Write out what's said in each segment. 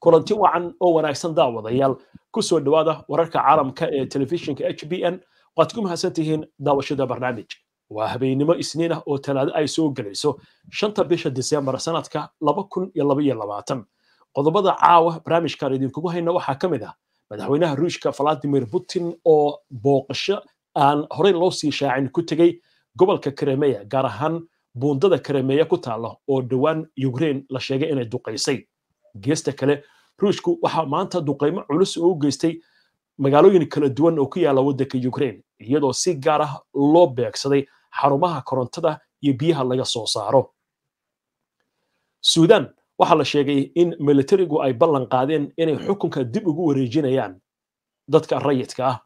kulanti wacan oo wanaagsan daawadayaal ku soo dhowaada wararka caalamka ee telefishinka h b n waad ku mahadsan tihiin daawashada barnaamij waa habeennimo isniin ah oo talaado ay soo gelayso shanta bisha disembar sanadka laba kun iyo laba labaatan qodobada caawa barnaamijkan idinkugu hayna waxaa ka mid ah madaxweynaha ruushka valadimir putin oo booqasho aan horey loo sii shaacin ku tegey gobolka kremeya gaar ahaan buundada kremeya ku taalla oo dhowaan ukrain la sheegay inay duqaysay geesta kale ruushku waxaa maanta duqaymo culus uu geystay magaalooyin kala duwan oo ku yaala waddanka ukrain iyadoo si gaar ah loo beegsaday xarumaha korontada iyo biyaha laga soo saaro suudan waxaa la sheegay in militarigu ay ballan qaadeen inay xukunka dib ugu wareejinayaan dadka rayidka ah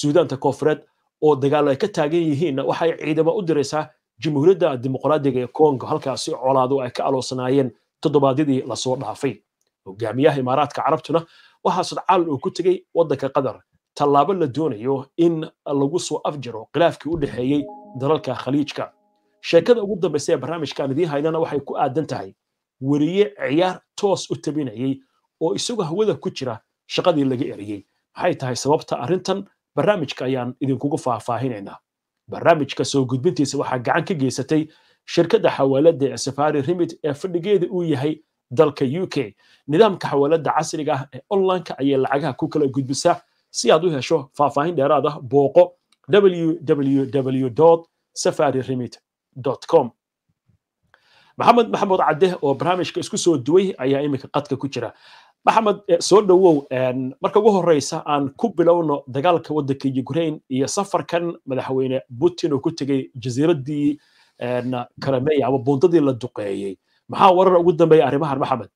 suudaanta koofureed oo dagaal ay ka taagan yihiinna waxay ciidamo u diraysaa jamhuuriyadda dimuqraadiga ee kongo halkaasi colaadu ay ka aloosanaayeen toddobaadyadii lasoo dhaafay hogaamiyaha imaaraadka carabtuna waxaa sudcaalin uu ku tegey waddanka qatar tallaabo la doonayo in lagu soo afjaro khilaafkii u dhexeeyey dalalka khaliijka sheekada ugu dambaysa ee barnaamijkaan idiin haynana waxay ku aadan tahay weriye ciyaar toos u tabinayey oo isagoo hawada ku jira shaqadii laga eriyey maxay tahay sababta arrintan barnaamijka ayaan idinkugu faahfaahinaynaa barnaamijka soo gudbintiisa waxaa gacan ka geysatay shirkada xawaaladda ee safari remit ee fadhigeeda uu yahay dalka u k nidaamka xawaaladda casriga ah ee onlineka ayay lacagaha ku kala gudbisaa si aad u hesho faahfaahin dheeraad ah booqo www safari remit com maxamed maxamuud cadde oo barnaamijka isku soo duway ayaa iminka qadka ku jira maxamed eh, soo dhowow marka ugu horreysa aan ku bilowno dagaalka waddanka ukrain iyo safarkan madaxweyne putin oo ku tegay jasiiraddii karameya ama buundadii la duqeeyey maxaa warar ugu dambeeya arrimahan maxamed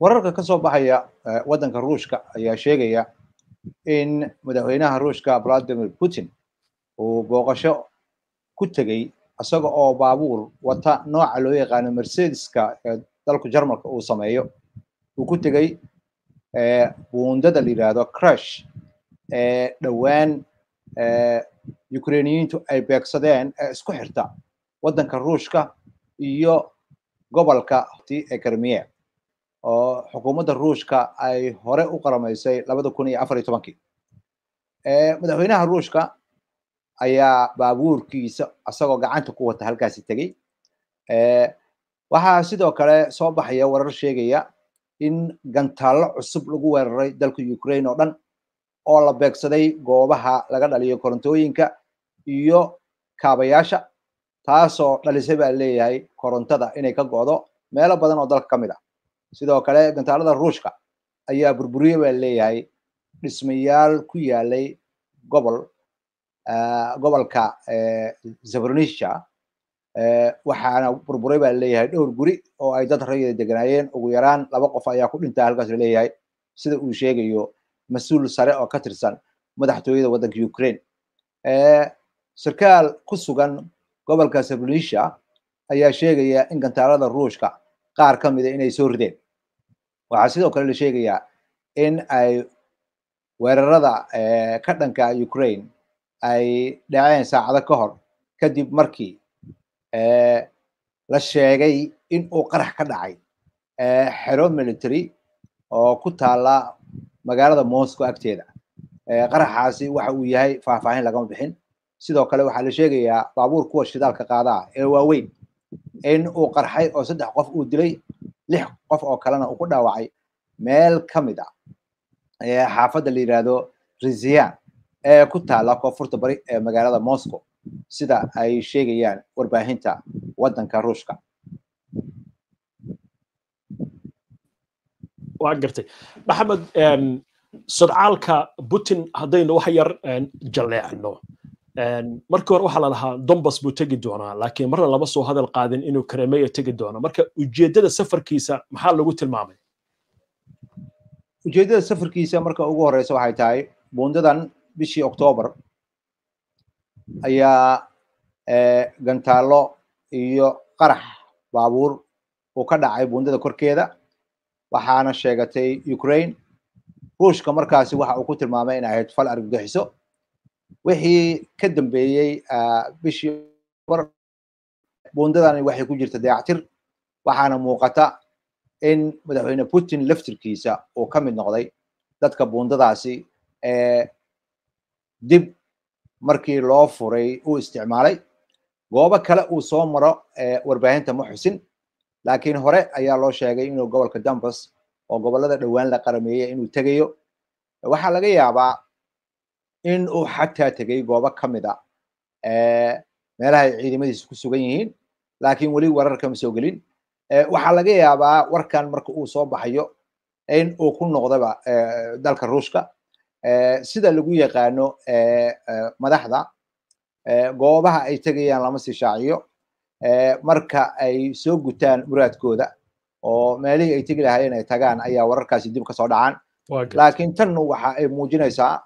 wararka kasoo baxaya e, waddanka ruushka ayaa sheegaya in madaxweynaha ruushka vladimir putin uu booqasho ku tegey isaga oo baabuur wata nooca loo yaqaano mercedeska ee dalku jarmalka uu sameeyo uu ku tegey e, buundada la yihaahdo crush ee dhowaan e, ukrainiyiintu ay beegsadeen ee isku xirta waddanka ruushka iyo gobolka ee karmiye oo xukuumadda ruushka ay hore u qaramaysay labada kun iyo afar iyo tobankii madaxweynaha ruushka ayaa baabuurkiisa isagoo gacanta ku wata halkaasi tegey waxaa sidoo kale soo baxaya warar sheegaya in gantaallo cusub lagu weeraray dalka ukraine oo dhan oo la beegsaday goobaha laga dhaliyo korontooyinka iyo kaabayaasha taasoo dhalisay baa leeyahay korontada inay ka go'do meelo badan oo dalka ka mid a ah. sidoo kale gantaalada ruushka ayaa burburiye baa leeyahay dhismayaal ku yaalay gobol gobolka zabronisha waxaana burburay baa leeyahay dhowr guri oo ay dad rayada deganaayeen ugu yaraan laba qof ayaa ku dhintaa halkaas laleeyahay sida uu sheegayo mas-uul sare oo ka tirsan madaxtooyada waddanka ukraine sarkaal ku sugan gobolka sablisha ayaa sheegaya in gantaalada ruushka qaar ka mida ah inay soo rideen waxaa sidoo kale la sheegayaa in ay weerarada eh, ka dhanka ukraine ay dhaceen saacado ka hor kadib markii eh, la sheegay in uu qarax ka dhacay eh, xero military oo ku taala magaalada moscow agteeda qaraxaasi waxa uu yahay faahfaahin lagama bixin sidoo kale waxaa la sheegayaa baabuur kuwa shidaalka qaadaa ee waaweyn in uu qarxay oo saddex qof uu dilay lix qof oo kalena uu ku dhaawacay meel ka mid ah a xaafadda la yidhaahdo riziyan ee ku taala koonfurta bari ee magaalada moscow sida ay sheegayaan warbaahinta waddanka ruushka waa gartay maxamed sodcaalka putin haddaynu wax yar jalleecno markii hore waxaa lalahaa dombas buu tegi doonaa laakiin marna lama soo hadal qaadin inuu kremeya tegi doono marka ujeeddada safarkiisa maxaa lagu tilmaamay ujeeddada safarkiisa marka ugu horeysa waxay tahay buundadan bishii oktoobar ayaa eh, gantaalo iyo qarax baabuur uu ka dhacay buundada korkeeda waxaana sheegatay ukraine ruushka markaasi waxa uu ku tilmaamay inay ahayd fal argagixiso wixii ka dambeeyey ah, bishii buundadani waxay ku jirta dayactir waxaana muuqata in madaxweyne putin laftirkiisa uu ka mid noqday dadka buundadaasi ee eh, dib markii loo furay uu isticmaalay goobo kale uu soo maro eh, warbaahinta ma xusin laakiin hore ayaa loo sheegay inuu gobolka dambas oo gobollada dhowaan la qarameeyey inuu tegayo waxaa laga yaabaa in uu xataa tegay goobo ka mid a ah, meelaha ay ciidamadiisa ku sugan yihiin laakiin weli warar kama soo gelin waxaa laga yaabaa warkan marka uu soo baxayo in uu ku noqdaba dalka ruushka sida lagu yaqaano madaxda goobaha ay tegayaan lama sii shaaciyo marka ay soo gutaan muraadkooda oo meelihii ay tegi lahaayeen ay tagaan ayaa wararkaasi dib ka soo dhacaan laakiin tan waxa ay muujinaysaa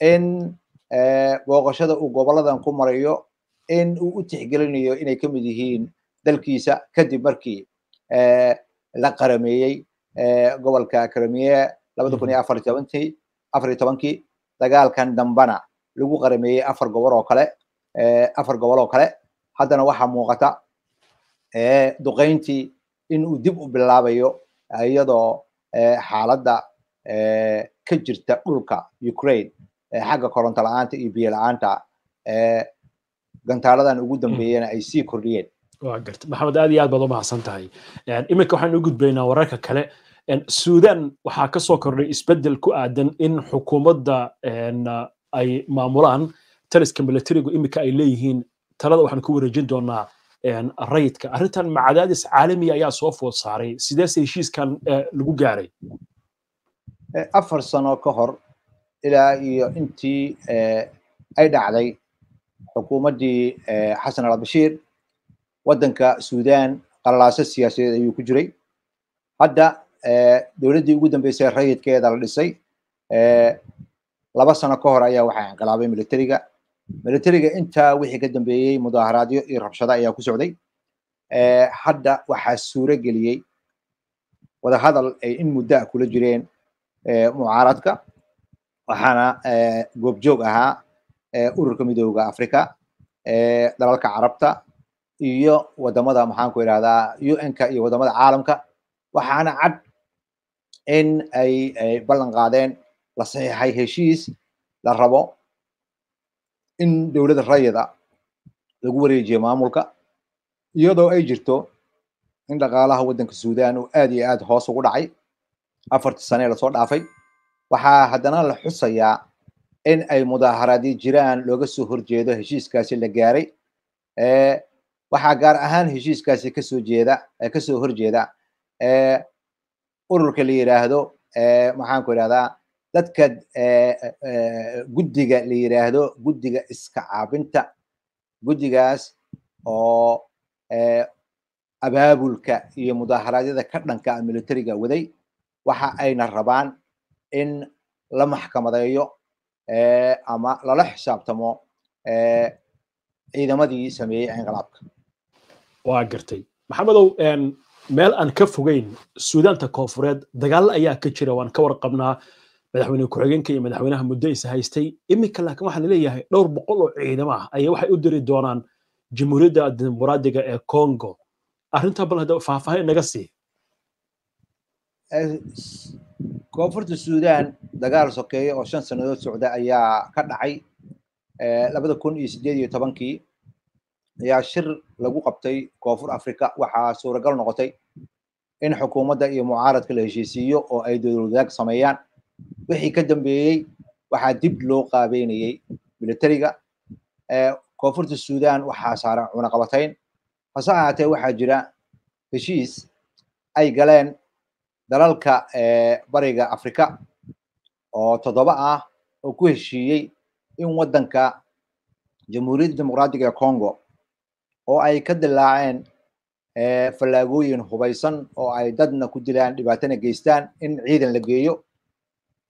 in eh, booqashada uu goboladan ku marayo in uu u tixgelinayo inay ka mid yihiin dalkiisa kadib markii eh, la qarameeyey eh, gobolka karamiye labada kun iyo afar afar iyo tobankii dagaalkan dambana lagu qarameeyey afar gobol oo kale afar gobol oo kale haddana waxaa muuqata duqayntii inuu dib u bilaabayo iyadoo xaaladda ka jirta dhulka ukraine Eh, xagga koronto la-aanta iyo biyo la-aanta eh, gantaaladan ugu hmm. dambeeyana ay sii kordhiyeen wa maxamed aad iyo aad baad u mahadsan tahay eh, iminka waxaan u gudbaynaa wararka kale suudan waxaa kasoo kordhay isbeddel ku aadan in xukuumadda ay maamulaan taliska milatarigu iminka ay leeyihiin talada waxaan ku wareejin doonaa rayidka arrintan macadaadis caalamiya ayaa soo food saaray sideese heshiiskan lagu gaaray afar sano ka hor ilaa iyo intii eh, ay dhacday xukuumaddii eh, xasan albashiir waddanka suudan qalalaaso siyaasadeed ayuu ku jiray hadda eh, dowladdii ugu dambeysay rayidkeeda la dhisay laba sano ka hor ayaa waxaa inqilaabay militariga militariga intaa wixii ka dambeeyey mudaaharaadyo iyo rabshado ayaa ku socday hadda waxaa suuro geliyey wadahadal ay in muddo kula jireen mucaaradka waxaana eh, goobjoog ahaa eh, ururka midooda africa eh, dalalka carabta iyo wadamada maxaanku idhahdaa un iyo wadamada caalamka waxaana cad in ay ballan qaadeen la saxiixay heshiis la rabo in dowladda rayada lagu wareejiyo maamulka iyadoo ay jirto in dhaqaalaha waddanka sudan uu aad iyo aad hoos ugu dhacay afartii sane lasoo dhaafay waxaa haddana la xusayaa in ay mudaaharadyo jiraan looga soo horjeedo heshiiskaasi la gaaray waxaa gaar ahaan heshiiskaasi kasoo jeeda kasoo horjeeda ururka la yidhaahdo maxaanku ku dadka guddiga la yidhaahdo guddiga iska caabinta guddigaas oo abaabulka iyo mudaaharadyada ka dhanka militariga waday waxa ayna rabaan in la maxkamadeeyo eh, ama lala xisaabtamo eh, ciidamadii sameeyey inqilaabka waa gartay maxamedow meel aan ka fogeyn suudaanta koonfureed dagaal ayaa ka jira waan ka warqabnaa madaxweyne ku-xigeenka iyo madaxweynaha muddo is haystay imika laakiin waxaa leeyahay dhowr boqol oo ciidamo ah ayaa waxay u diri doonaan jamhuuriyadda dimuqraadiga ee congo arrintaa bal hadda faahfaahin naga sii koonfurta suudan dagaal sokeeya oo shan sannadood socda ayaa ka dhacay labada kun iyo sideed iyo tobankii ayaa shir lagu qabtay koonfur africa waxaa suuragal noqotay in xukuumadda iyo mucaaradka la heshiisiiyo oo ay dowlad sameeyaan wixii ka dambeeyey waxaa dib loo qaabeynayey militariga koonfurta suudan waxaa saaran cunaqabatayn hase ahaatee waxaa jira heshiis ay galeen dalalka eh, bariga afrika oo toddoba ah oo ku heshiiyey in waddanka jamhuuriyadda dimuqraadiga ee congo oo ay ka dilaaceen eh, fallaagooyin hubaysan oo ay dadna ku dilaan dhibaatana geystaan in ciidan la geeyo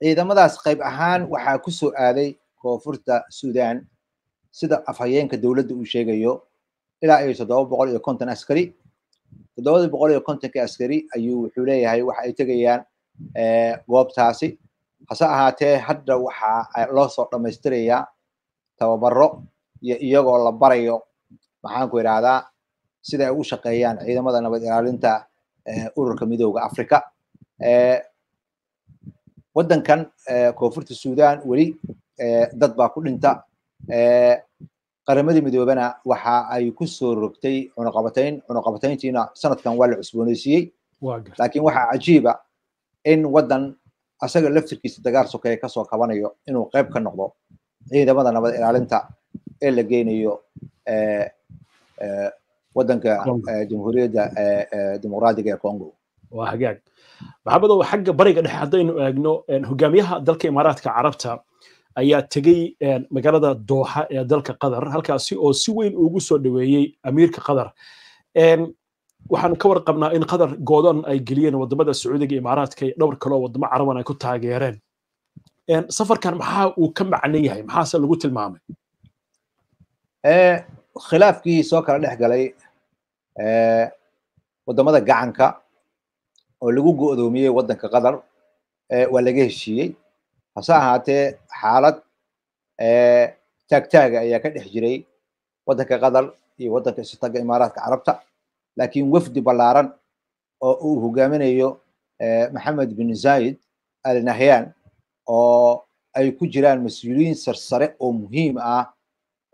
ciidamadaas qayb ahaan waxaa ku soo aaday koonfurta suudan sida afhayeenka dowladda uu sheegayo ilaa iyo toddoba boqol iyo konton askari toddobadii boqol iyo kontonka askari ayuu wuxuu leeyahay waxa ay tegayaan eh, goobtaasi hase ahaatee hadda waxaa loo soo dhammaystirayaa tababaro iyo iyagoo la barayo maxaanku idhaahdaa sida ay u shaqeeyaan ciidamada nabad ilaalinta eh, ururka midooda africa eh, waddankan koonfurta suudan weli dad baa ku dhinta qaramadii midoobana waxa ay ku soo rogtay cunaqabatayn cunaqabatayntiina sanadkan waa la cusbooneysiiyey laakiin waxaa cajiiba in waddan asaga laftirkiisa dagaal sokeeye kasoo kabanayo inuu qayb ka noqdo ciidamada nabad ilaalinta ee la geynayo eh, eh, waddanka eh, jamhuuriyadda dimuqraadiga ee congo waa hagaag maxamedow xagga bariga dhexe haddaynu eegno hogaamiyaha dalka imaaraadka carabta ayaa tegey magaalada dooxa ee dalka qatar halkaasi oo si weyn ugu soo dhaweeyey amiirka qatar waxaan ka warqabnaa in qatar goodan ay geliyeen wadamada sacuudiga imaaraadka iyo dhowr kaleoo wadamo caraban ay ku taageereen safarkan maxaa uu ka macnan yahay maxaase lagu tilmaamay khilaafkii soo kala dhex galay wadamada gacanka oo lagu go-doomiyey waddanka qatar waa laga heshiiyey hase ahaatee xaalad taagtaaga ayaa ka dhex jiray waddanka qatar iyo waddanka istaaga imaaraadka carabta laakiin wafdi ballaaran oo uu hogaaminayo maxamed bin zayid al nahyaan oo ay ku jiraan mas-uuliyiin sarsare oo muhiim ah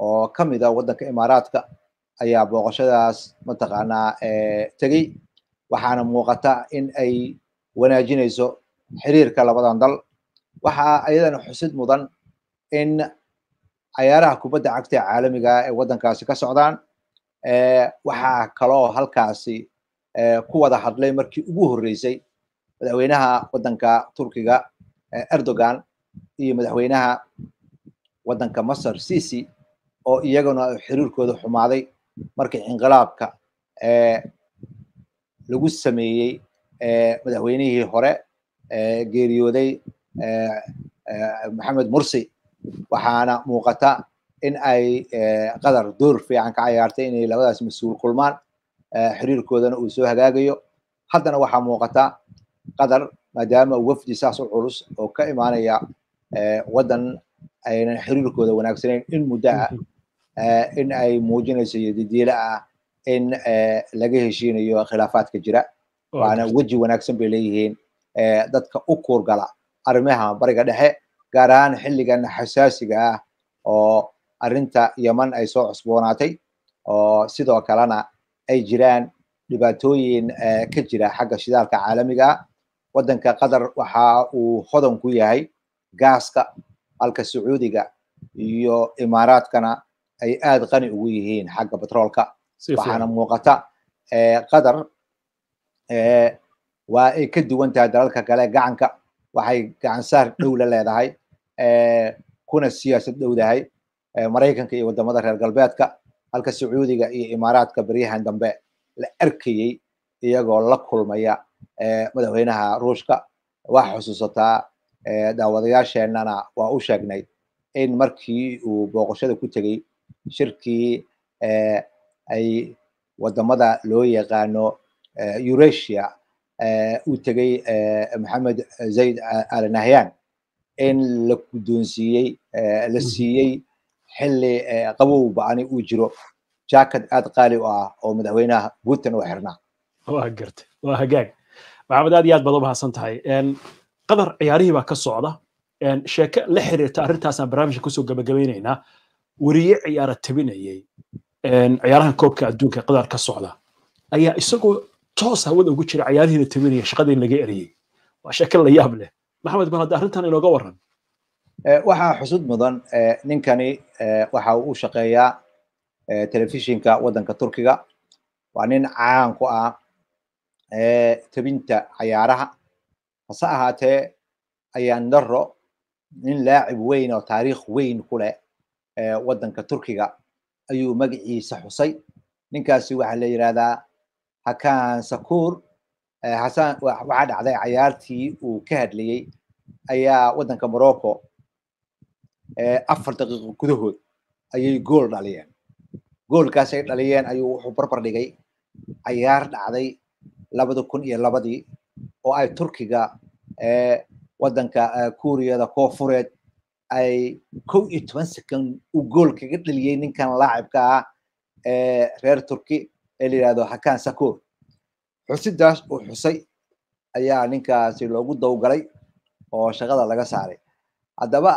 oo ka mid a ah waddanka imaaraadka ayaa booqashadaas mataqaanaa tegey waxaana muuqata in ay wanaajinayso xiriirka labadan dal waxaa ayadana xusid mudan in cayaaraha kubadda cagta ee caalamigaa ah ee waddankaasi ka socdaan waxaa kaloo halkaasi ku wada hadlay markii ugu horreysay madaxweynaha waddanka turkiga erdogan iyo madaxweynaha waddanka masar cici oo iyaguna xiriirkooda xumaaday markii inqilaabka lagu sameeyey madaxweynihii hore geeriyooday maxamed mursi waxaana muuqata in ay qatar door fiican ka cayaartay inay labadaas mas-uul kulmaan xiriirkoodana uu soo hagaagayo haddana waxaa muuqata qatar maadaama wafdi saas u culus oo ka imaanaya waddan aynan xiriirkooda wanaagsanayn in muddo ah in ay muujinayso iyodidiila ah in laga heshiinayo khilaafaadka jira waana weji wanaagsan bay leeyihiin dadka u kuurgala arrimaha bariga dhexe gaar ahaan xilligan xasaasiga ah oo arrinta yeman ay soo cusboonaatay oo sidoo kalena ay jiraan dhibaatooyin eh, ka jira xagga shidaalka caalamiga ah waddanka qatar waxa uu hodan ku yahay gaaska halka sacuudiga iyo imaaraadkana ay aad qani ugu yihiin xagga batroolka waxaana muuqata eh, qatar eh, waa ay ka duwan tahay dalalka kale gacanka waxay gacansaar dhow la leedahay eh, kuna siyaasad dhowdahay eh, maraykanka iyo waddamada reer galbeedka halka sacuudiga iyo imaaraadka beryahan dambe la arkayey iyagoo la kulmaya eh, madaxweynaha ruushka waa xusuusataa daawadayaasheennana waa u sheegnay in markii uu booqashada ku tegey shirkii ay waddamada loo yaqaano eurasia uu tegay maxamed zayd ali in la guddoonsiiyey la siiyey xilli qabow bacani uu jiro jacket aad qaali u ah oo madaxweynaha guutan oo xirnaa waa garta waa hagaag maxamed aad iyo aad baad u mahadsan tahay qadar ciyaarihii baa ka socda sheeke la xiriirta arrintaasaan barnaamijka kusoo gabagabaynaynaa weriye ciyaara tabinayay ciyaarahan koobka adduunka qadar ka socda ayaa isagoo toos hawada ugu jira cayaarihiina tabinaya shaqada laga ereyey waa sheeke la yaab leh maxamed bal hadda arrintan inooga waran eh, waxaa xusud mudan eh, ninkani eh, waxa uu u shaqeeyaa telefishinka waddanka turkiga waa nin caan ku ah tabinta cayaaraha hase ahaatee ayaan darro nin laacib weyn oo taariikh weyn ku leh waddanka turkiga ayuu magiciisa xusay ninkaasi waxaa la yidhahdaa hakan sakuur eh, hasan waxaa dhacday cayaartii uu ka hadlayey ayaa waddanka morocco eh, afar daqiiqo gudahood ayay gool dhaliyeen goolkaasay dhaliyeen ayuu wuxuu barbar dhigay cayaar dhacday labada kun iyo labadii oo ay turkiga eh, waddanka kuuriyada koonfureed ay kow iyo toban second uu gool kaga dhaliyey ninkan laacibka ah reer turki ee la yidhahdo xakaan sakuur xusidaas uu xusay ayaa ninkaasi loogu dawgalay oo shaqada laga saaray haddaba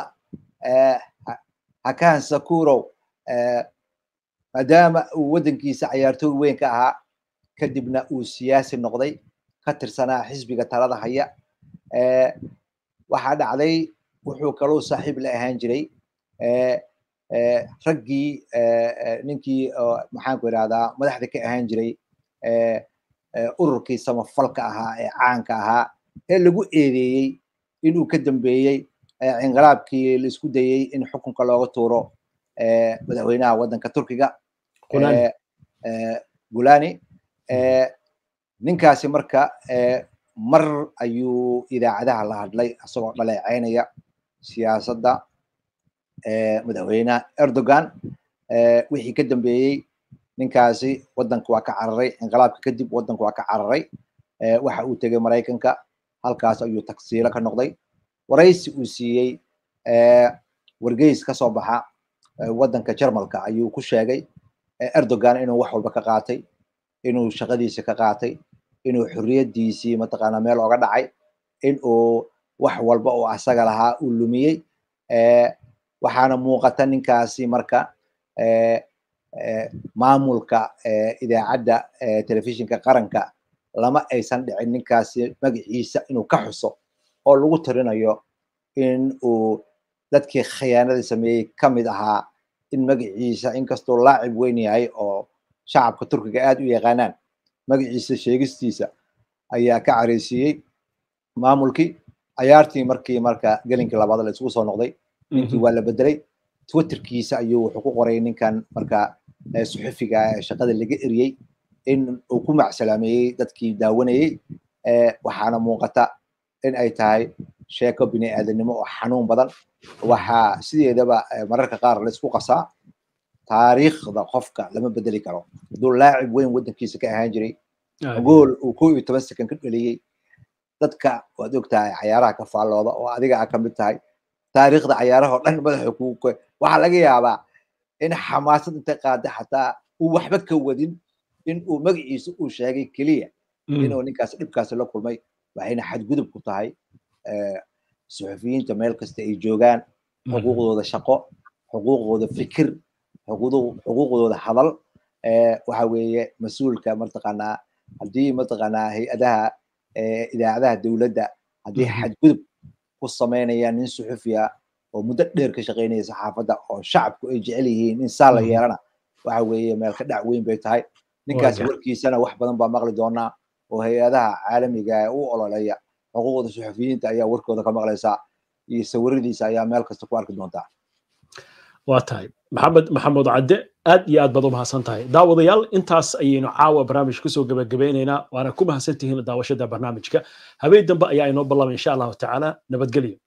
xakaan sakurow maadaama uu waddankiisa cayaartooy weyn ka ahaa kadibna uu siyaasi noqday ka tirsanaa xisbiga talada haya waxaa dhacday wuxuu kalou saaxiib la ahaan jiray raggii eh, eh, ninkii maxaanku irahdaa madaxda ka ahaan jiray eh, ururkii samafalka ahaa ee caanka ahaa ee lagu eedeeyey inuu ka dambeeyey inqilaabkii laisku dayey in xukunka looga tuuro madaxweynaha waddanka turkiga gulani ninkaasi marka mar ayuu idaacadaha la hadlay isagoo dhaleecaynaya siyaasadda madaxweynaha erdogan wixii ka dambeeyey ninkaasi wadanka waa ka cararay inqilaabka kadib wadanka waa ka cararay waxa uu tegay maraykanka halkaas ayuu tagsiiro ka noqday waraysi uu siiyey wargeys ka soo baxa wadanka jarmalka ayuu ku sheegay erdogan inuu wax walba ka qaatay inuu shaqadiisi ka qaatay inuu xorriyadiisii mataqaanaa meel oga dhacay inuu wax walba oo asaga lahaa uu lumiyey waxaana muuqata ninkaasi marka maamulka idaacadda telefishinka qaranka lama aysan dhicin ninkaasi magaciisa inuu ka xuso oo lagu tirinayo in uu dadkii khiyaanada sameeyey ka mid ahaa in magaciisa inkastoo laacib weyn yahay oo shacabka turkiga aad u yaqaanaan magaciisa sheegistiisa ayaa ka careysiiyey maamulkii cayaartii markii marka gelinkii labaad la isugu soo noqday ninkii mhm. waa la bedelay twitterkiisa ayuu wuxuu ku qoray ninkan markaa suxufiga shaqada laga eriyey in uu ku macsalaameeyey dadkii daawanayey waxaana muuqata in ay tahay sheeko biniaadanimo oo xanuun badan waxaa sideedaba mararka qaar laysku qasaa taariikhda qofka lama bedeli karo haduu laacib weyn wadankiisa ka ahaan jiray gool uu ko iyo toban sekan ka dheliyey dadka waad ogtahay cayaaraha ka faallooda oo adiga a ah kamid tahay taariikhda cayaaraha dhan madaxa kuuka waxaa laga yaabaa in xamaasad inta qaada xataa uu waxba ka wadin in uu magaciisa uu sheegay keliya mm. inuu ninkaas dhibkaasi la kulmay waxayna xadgudub ku tahay eh, suxufiyiinta meel kasta ay joogaan mm. xuquuqdooda shaqo xuquuqdooda fikir xuquuqdooda hadal eh, waxa weeye mas-uulka mataqaanaa haddii mataqaanaa hay-adaha eh, idaacadaha dowladda haddii mm. xadgudub ku samaynayaan nin suxufiya oo muddo dheer ka shaqeynaya saxaafadda oo shacabku ay jecel yihiin in saa la mm-hmm. yeelana waxa weeye meel ka dhac weyn bay tahay ninkaas warkiisana wax badan baa maqli doonaa oo hay-adaha caalamiga ee u ololeya xuquuqda suxufiyiinta ayaa warkooda ka maqlaysaa iyo sawiradiisa ayaa meel kasta ku arki doontaa waa tahay maxamed maxamuud cadde aad iyo aad baad u mahadsan tahay daawadayaal intaas ayaynu caawa barnaamij kusoo gebagabeynaynaa waana ku mahadsantihiin daawashada barnaamijka habeen dambe ayaa inoo ballama insha allahu tacaala nabadgelyo